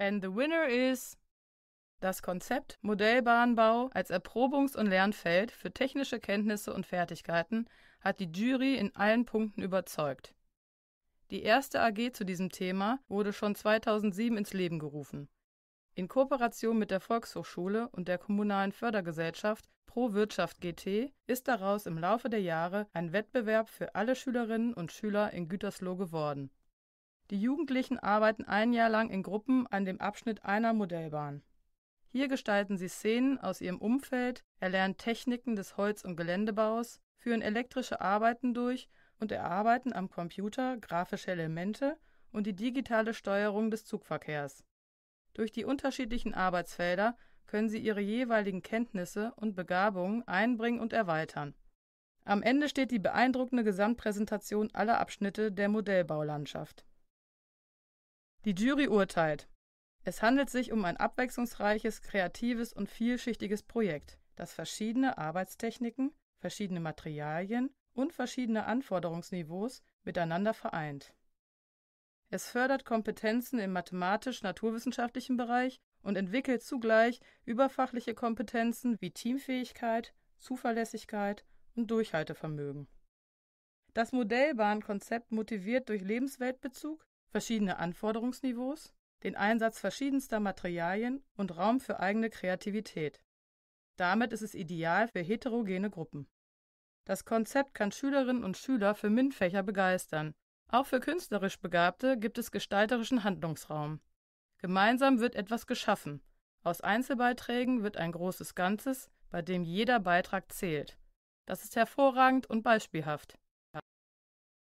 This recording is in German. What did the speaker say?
And the winner is das Konzept Modellbahnbau als Erprobungs- und Lernfeld für technische Kenntnisse und Fertigkeiten hat die Jury in allen Punkten überzeugt. Die erste AG zu diesem Thema wurde schon 2007 ins Leben gerufen. In Kooperation mit der Volkshochschule und der kommunalen Fördergesellschaft Pro Wirtschaft GT ist daraus im Laufe der Jahre ein Wettbewerb für alle Schülerinnen und Schüler in Gütersloh geworden die Jugendlichen arbeiten ein Jahr lang in Gruppen an dem Abschnitt einer Modellbahn. Hier gestalten sie Szenen aus ihrem Umfeld, erlernen Techniken des Holz und Geländebaus, führen elektrische Arbeiten durch und erarbeiten am Computer grafische Elemente und die digitale Steuerung des Zugverkehrs. Durch die unterschiedlichen Arbeitsfelder können sie ihre jeweiligen Kenntnisse und Begabungen einbringen und erweitern. Am Ende steht die beeindruckende Gesamtpräsentation aller Abschnitte der Modellbaulandschaft. Die Jury urteilt: Es handelt sich um ein abwechslungsreiches, kreatives und vielschichtiges Projekt, das verschiedene Arbeitstechniken, verschiedene Materialien und verschiedene Anforderungsniveaus miteinander vereint. Es fördert Kompetenzen im mathematisch-naturwissenschaftlichen Bereich und entwickelt zugleich überfachliche Kompetenzen wie Teamfähigkeit, Zuverlässigkeit und Durchhaltevermögen. Das Modellbahnkonzept motiviert durch Lebensweltbezug, verschiedene Anforderungsniveaus, den Einsatz verschiedenster Materialien und Raum für eigene Kreativität. Damit ist es ideal für heterogene Gruppen. Das Konzept kann Schülerinnen und Schüler für MINT-Fächer begeistern. Auch für künstlerisch Begabte gibt es gestalterischen Handlungsraum. Gemeinsam wird etwas geschaffen. Aus Einzelbeiträgen wird ein großes Ganzes, bei dem jeder Beitrag zählt. Das ist hervorragend und beispielhaft.